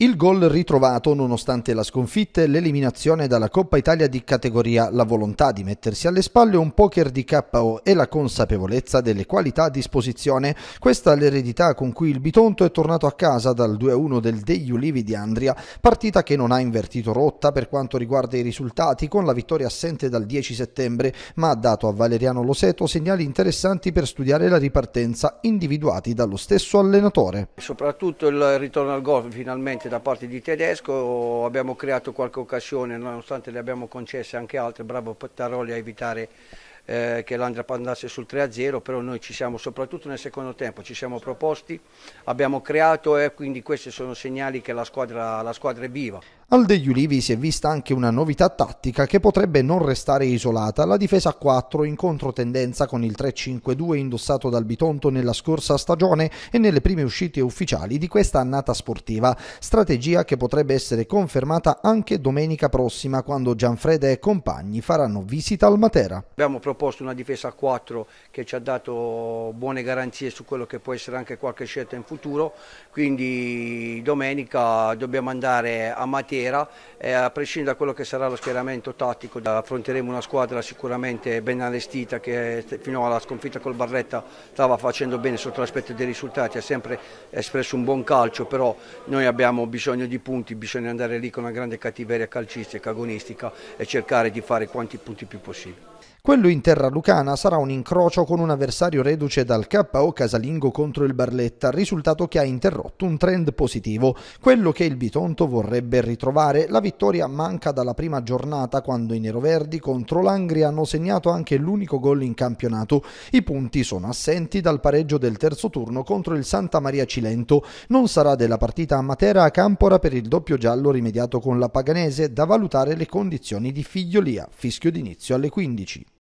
Il gol ritrovato, nonostante la sconfitta e l'eliminazione dalla Coppa Italia di categoria, la volontà di mettersi alle spalle un poker di KO e la consapevolezza delle qualità a disposizione. Questa è l'eredità con cui il Bitonto è tornato a casa dal 2-1 del Dei Ulivi di Andria, partita che non ha invertito rotta per quanto riguarda i risultati, con la vittoria assente dal 10 settembre, ma ha dato a Valeriano Loseto segnali interessanti per studiare la ripartenza individuati dallo stesso allenatore. Soprattutto il ritorno al gol finalmente forte da parte di Tedesco, abbiamo creato qualche occasione, nonostante le abbiamo concesse anche altre, bravo Taroli a evitare eh, che l'Andria andasse sul 3-0, però noi ci siamo, soprattutto nel secondo tempo, ci siamo proposti, abbiamo creato e quindi questi sono segnali che la squadra, la squadra è viva. Al degli Ulivi si è vista anche una novità tattica che potrebbe non restare isolata, la difesa a 4 in controtendenza con il 3-5-2 indossato dal Bitonto nella scorsa stagione e nelle prime uscite ufficiali di questa annata sportiva, strategia che potrebbe essere confermata anche domenica prossima quando Gianfreda e compagni faranno visita al Matera. Abbiamo proposto proposto una difesa a 4 che ci ha dato buone garanzie su quello che può essere anche qualche scelta in futuro, quindi domenica dobbiamo andare a Matera e a prescindere da quello che sarà lo schieramento tattico affronteremo una squadra sicuramente ben allestita che fino alla sconfitta col Barretta stava facendo bene sotto l'aspetto dei risultati, ha sempre espresso un buon calcio, però noi abbiamo bisogno di punti, bisogna andare lì con una grande cattiveria calcistica, agonistica e cercare di fare quanti punti più possibile. Quello in terra lucana sarà un incrocio con un avversario reduce dal KO casalingo contro il Barletta, risultato che ha interrotto un trend positivo, quello che il Bitonto vorrebbe ritrovare. La vittoria manca dalla prima giornata quando i neroverdi contro l'Angria hanno segnato anche l'unico gol in campionato. I punti sono assenti dal pareggio del terzo turno contro il Santa Maria Cilento. Non sarà della partita a Matera a Campora per il doppio giallo rimediato con la Paganese da valutare le condizioni di figliolia, fischio d'inizio alle 15.